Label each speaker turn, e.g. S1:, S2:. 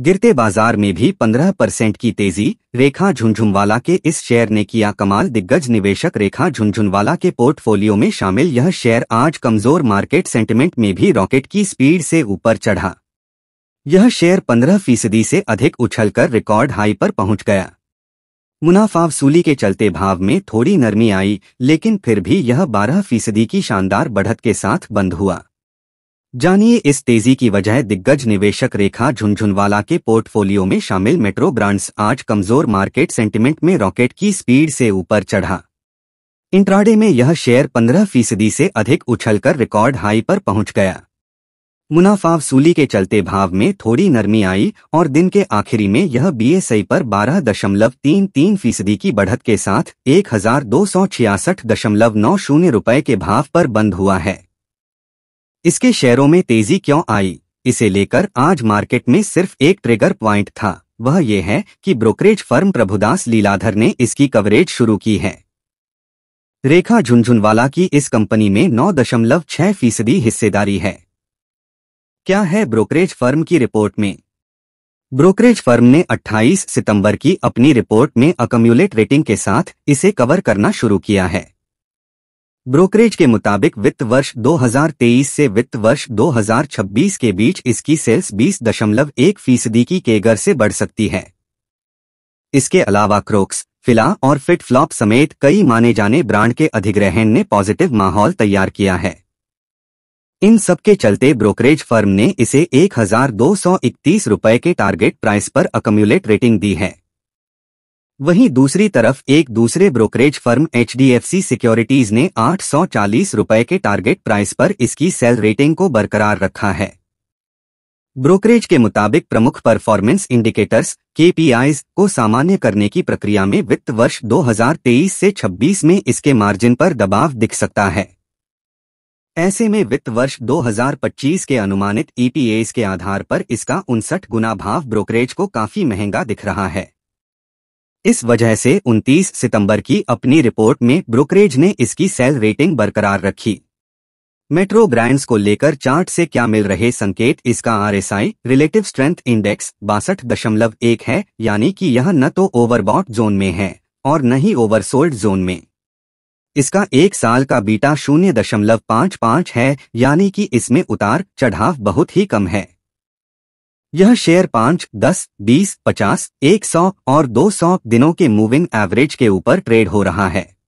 S1: गिरते बाजार में भी 15 परसेंट की तेजी रेखा झुंझुनवाला के इस शेयर ने किया कमाल दिग्गज निवेशक रेखा झुंझुनवाला के पोर्टफोलियो में शामिल यह शेयर आज कमजोर मार्केट सेंटिमेंट में भी रॉकेट की स्पीड से ऊपर चढ़ा यह शेयर 15 फीसदी से अधिक उछलकर रिकॉर्ड हाई पर पहुंच गया मुनाफा वसूली के चलते भाव में थोड़ी नरमी आई लेकिन फिर भी यह 12 फीसदी की शानदार बढ़त के साथ बंद हुआ जानिए इस तेजी की वजह दिग्गज निवेशक रेखा झुंझुनवाला के पोर्टफोलियो में शामिल मेट्रो ब्रांड्स आज कमजोर मार्केट सेंटिमेंट में रॉकेट की स्पीड से ऊपर चढ़ा इंट्राडे में यह शेयर 15 फीसदी से अधिक उछलकर रिकॉर्ड हाई पर पहुंच गया मुनाफा वसूली के चलते भाव में थोड़ी नरमी आई और दिन के आखिरी में यह बीएसई पर 12.33 फीसदी की बढ़त के साथ एक रुपए के भाव पर बंद हुआ है इसके शेयरों में तेजी क्यों आई इसे लेकर आज मार्केट में सिर्फ एक ट्रिगर प्वाइंट था वह ये है कि ब्रोकरेज फर्म प्रभुदास लीलाधर ने इसकी कवरेज शुरू की है रेखा झुंझुनवाला की इस कंपनी में 9.6 फीसदी हिस्सेदारी है क्या है ब्रोकरेज फर्म की रिपोर्ट में ब्रोकरेज फर्म ने 28 सितंबर की अपनी रिपोर्ट में अकम्यूलेट रेटिंग के साथ इसे कवर करना शुरू किया है ब्रोकरेज के मुताबिक वित्त वर्ष 2023 से वित्त वर्ष 2026 के बीच इसकी सेल्स बीस दशमलव एक फीसदी की केगर से बढ़ सकती है इसके अलावा क्रोक्स फिला और फिट फ्लॉप समेत कई माने जाने ब्रांड के अधिग्रहण ने पॉजिटिव माहौल तैयार किया है इन सब के चलते ब्रोकरेज फर्म ने इसे एक हजार रुपए के टारगेट प्राइस पर अकम्यूलेट रेटिंग दी है वहीं दूसरी तरफ एक दूसरे ब्रोकरेज फर्म एचडीएफसी सिक्योरिटीज ने आठ रुपए के टारगेट प्राइस पर इसकी सेल रेटिंग को बरकरार रखा है ब्रोकरेज के मुताबिक प्रमुख परफॉर्मेंस इंडिकेटर्स केपीआईज को सामान्य करने की प्रक्रिया में वित्त वर्ष 2023 से 26 में इसके मार्जिन पर दबाव दिख सकता है ऐसे में वित्त वर्ष 2025 के अनुमानित ईपीएस के आधार पर इसका उनसठ गुना भाव ब्रोकरेज को काफी महंगा दिख रहा है इस वजह से 29 सितंबर की अपनी रिपोर्ट में ब्रोकरेज ने इसकी सेल रेटिंग बरकरार रखी मेट्रो ब्रांड्स को लेकर चार्ट से क्या मिल रहे संकेत इसका आरएसआई रिलेटिव स्ट्रेंथ इंडेक्स बासठ दशमलव एक है यानी कि यह न तो ओवरबॉट जोन में है और न ही ओवरसोल्ड जोन में इसका एक साल का बीटा शून्य दशमलव पाँच पाँच है यानी कि इसमें उतार चढ़ाव बहुत ही कम है यह शेयर पाँच दस बीस पचास एक सौ और दो सौ दिनों के मूविंग एवरेज के ऊपर ट्रेड हो रहा है